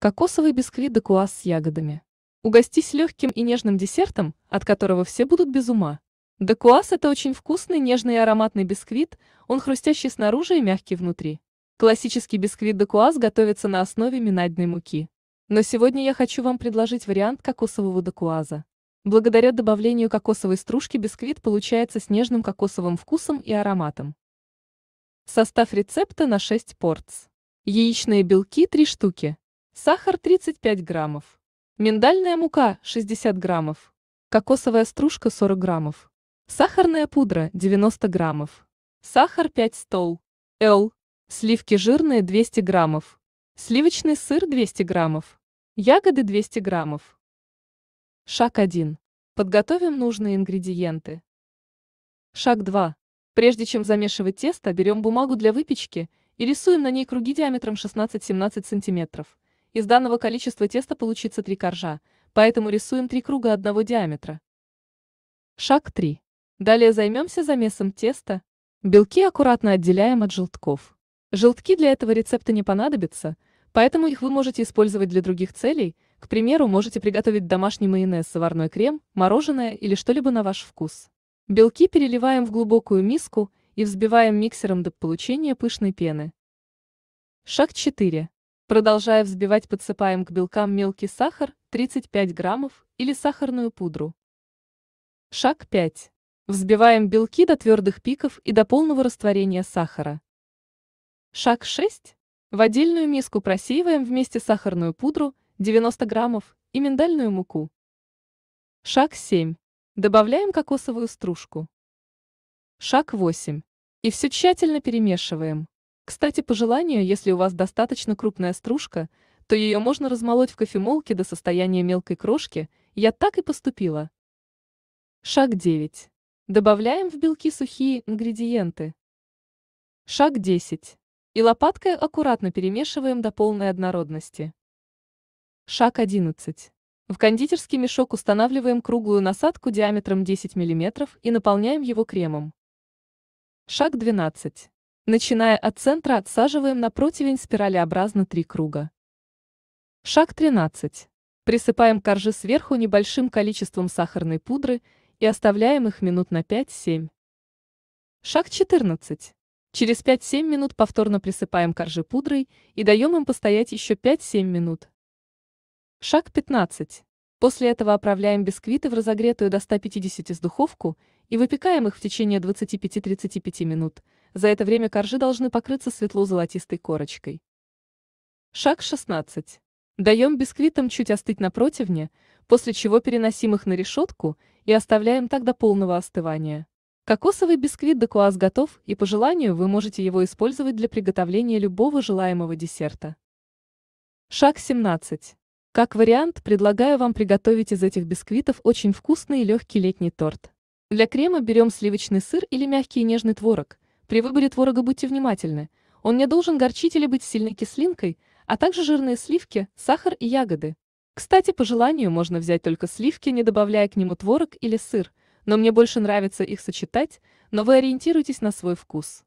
Кокосовый бисквит де куас с ягодами. Угостись легким и нежным десертом, от которого все будут без ума. Де куас – это очень вкусный, нежный и ароматный бисквит, он хрустящий снаружи и мягкий внутри. Классический бисквит де куас готовится на основе минадной муки. Но сегодня я хочу вам предложить вариант кокосового декуаза. Благодаря добавлению кокосовой стружки бисквит получается с нежным кокосовым вкусом и ароматом. Состав рецепта на 6 порций. Яичные белки 3 штуки сахар 35 граммов, миндальная мука 60 граммов, кокосовая стружка 40 граммов, сахарная пудра 90 граммов, сахар 5 стол, л, сливки жирные 200 граммов, сливочный сыр 200 граммов, ягоды 200 граммов. Шаг 1. Подготовим нужные ингредиенты. Шаг 2. Прежде чем замешивать тесто, берем бумагу для выпечки и рисуем на ней круги диаметром 16-17 сантиметров. Из данного количества теста получится три коржа, поэтому рисуем три круга одного диаметра. Шаг 3. Далее займемся замесом теста. Белки аккуратно отделяем от желтков. Желтки для этого рецепта не понадобятся, поэтому их вы можете использовать для других целей, к примеру, можете приготовить домашний майонез, заварной крем, мороженое или что-либо на ваш вкус. Белки переливаем в глубокую миску и взбиваем миксером до получения пышной пены. Шаг 4. Продолжая взбивать, подсыпаем к белкам мелкий сахар 35 граммов или сахарную пудру. Шаг 5. Взбиваем белки до твердых пиков и до полного растворения сахара. Шаг 6. В отдельную миску просеиваем вместе сахарную пудру 90 граммов и миндальную муку. Шаг 7. Добавляем кокосовую стружку. Шаг 8. И все тщательно перемешиваем. Кстати, по желанию, если у вас достаточно крупная стружка, то ее можно размолоть в кофемолке до состояния мелкой крошки, я так и поступила. Шаг 9. Добавляем в белки сухие ингредиенты. Шаг 10. И лопаткой аккуратно перемешиваем до полной однородности. Шаг 11. В кондитерский мешок устанавливаем круглую насадку диаметром 10 мм и наполняем его кремом. Шаг 12. Начиная от центра, отсаживаем на противень спиралеобразно три круга. Шаг 13. Присыпаем коржи сверху небольшим количеством сахарной пудры и оставляем их минут на 5-7. Шаг 14. Через 5-7 минут повторно присыпаем коржи пудрой и даем им постоять еще 5-7 минут. Шаг 15. После этого отправляем бисквиты в разогретую до 150 с духовку и выпекаем их в течение 25-35 минут. За это время коржи должны покрыться светло-золотистой корочкой. Шаг 16. Даем бисквитам чуть остыть на противне, после чего переносим их на решетку и оставляем так до полного остывания. Кокосовый бисквит декуаз готов, и по желанию вы можете его использовать для приготовления любого желаемого десерта. Шаг 17. Как вариант, предлагаю вам приготовить из этих бисквитов очень вкусный и легкий летний торт. Для крема берем сливочный сыр или мягкий и нежный творог. При выборе творога будьте внимательны. Он не должен горчить или быть сильной кислинкой, а также жирные сливки, сахар и ягоды. Кстати, по желанию можно взять только сливки, не добавляя к нему творог или сыр, но мне больше нравится их сочетать, но вы ориентируйтесь на свой вкус.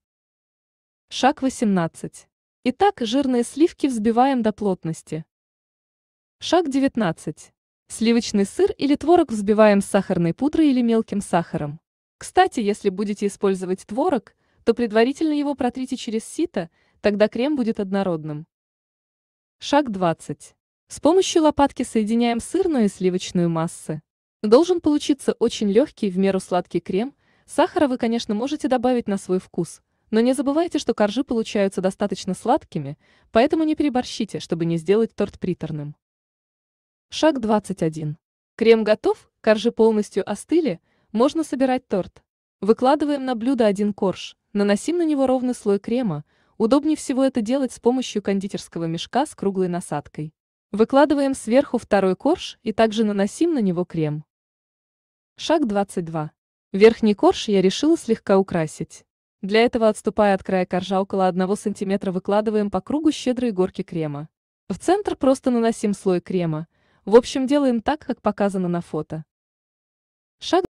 Шаг 18. Итак, жирные сливки взбиваем до плотности. Шаг 19. Сливочный сыр или творог взбиваем с сахарной пудрой или мелким сахаром. Кстати, если будете использовать творог, то предварительно его протрите через сито, тогда крем будет однородным. Шаг 20. С помощью лопатки соединяем сырную и сливочную массы. Должен получиться очень легкий, в меру сладкий крем. Сахара вы, конечно, можете добавить на свой вкус, но не забывайте, что коржи получаются достаточно сладкими, поэтому не переборщите, чтобы не сделать торт приторным. Шаг 21. Крем готов, коржи полностью остыли, можно собирать торт. Выкладываем на блюдо один корж, наносим на него ровный слой крема, удобнее всего это делать с помощью кондитерского мешка с круглой насадкой. Выкладываем сверху второй корж и также наносим на него крем. Шаг 22. Верхний корж я решила слегка украсить. Для этого, отступая от края коржа около 1 см, выкладываем по кругу щедрые горки крема. В центр просто наносим слой крема, в общем, делаем так, как показано на фото. Шаг